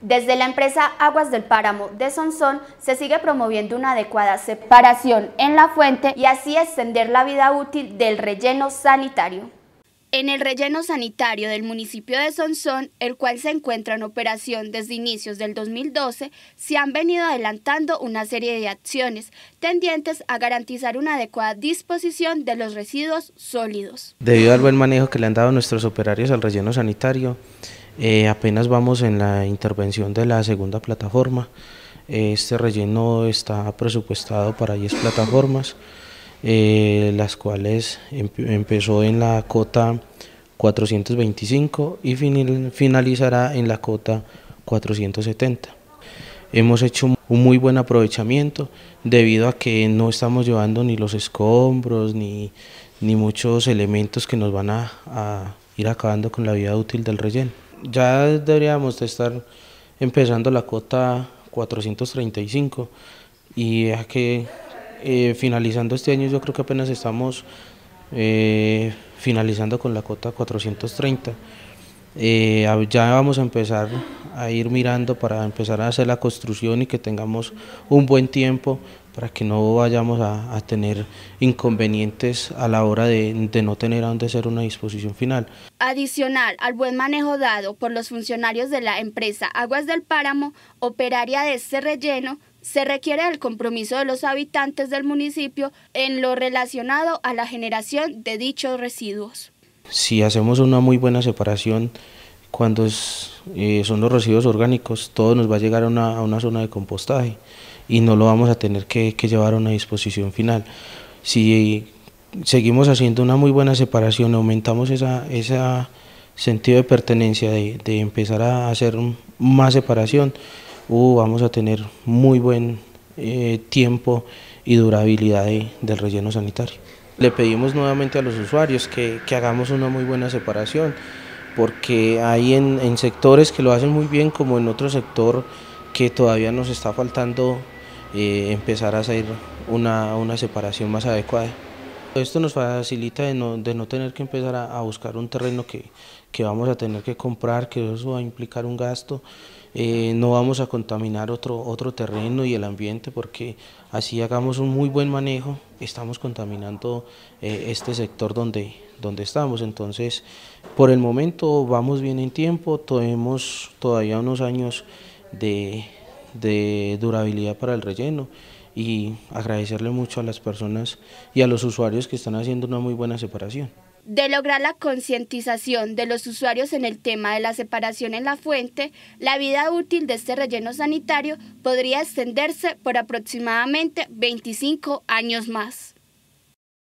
Desde la empresa Aguas del Páramo de Sonsón se sigue promoviendo una adecuada separación en la fuente y así extender la vida útil del relleno sanitario. En el relleno sanitario del municipio de Sonsón, el cual se encuentra en operación desde inicios del 2012, se han venido adelantando una serie de acciones tendientes a garantizar una adecuada disposición de los residuos sólidos. Debido al buen manejo que le han dado nuestros operarios al relleno sanitario, eh, apenas vamos en la intervención de la segunda plataforma. Eh, este relleno está presupuestado para 10 plataformas, eh, las cuales empezó en la cota 425 y finalizará en la cota 470. Hemos hecho un muy buen aprovechamiento debido a que no estamos llevando ni los escombros ni, muchos elementos que nos van a ir acabando con la vida útil del relleno ya deberíamos estar empezando la cota 435 y ya que eh, finalizando este año yo creo que apenas estamos eh, finalizando con la cota 430. Eh, ya vamos a empezar a ir mirando para empezar a hacer la construcción y que tengamos un buen tiempo para que no vayamos a, tener inconvenientes a la hora de, no tener a dónde hacer una disposición final. Adicional al buen manejo dado por los funcionarios de la empresa Aguas del Páramo, operaria de este relleno, se requiere el compromiso de los habitantes del municipio en lo relacionado a la generación de dichos residuos. Si hacemos una muy buena separación, cuando eh, son los residuos orgánicos, todo nos va a llegar a una zona de compostaje y no lo vamos a tener que, llevar a una disposición final. Si seguimos haciendo una muy buena separación, aumentamos ese sentido de pertenencia, de, empezar a hacer más separación, uh, vamos a tener muy buen eh, tiempo y durabilidad del relleno sanitario. Le pedimos nuevamente a los usuarios que, hagamos una muy buena separación, porque hay en, en sectores que lo hacen muy bien, como en otro sector que todavía nos está faltando empezar a hacer una, una, separación más adecuada. Esto nos facilita de no, tener que empezar a, buscar un terreno que, que, vamos a tener que comprar, que eso va a implicar un gasto. Eh, no vamos a contaminar otro, otro terreno y el ambiente porque así hagamos un muy buen manejo, estamos contaminando eh, este sector donde, donde estamos. Entonces, por el momento vamos bien en tiempo, tenemos todavía unos años de, de durabilidad para el relleno y agradecerle mucho a las personas y a los usuarios que están haciendo una muy buena separación. De lograr la concientización de los usuarios en el tema de la separación en la fuente, la vida útil de este relleno sanitario podría extenderse por aproximadamente 25 años más.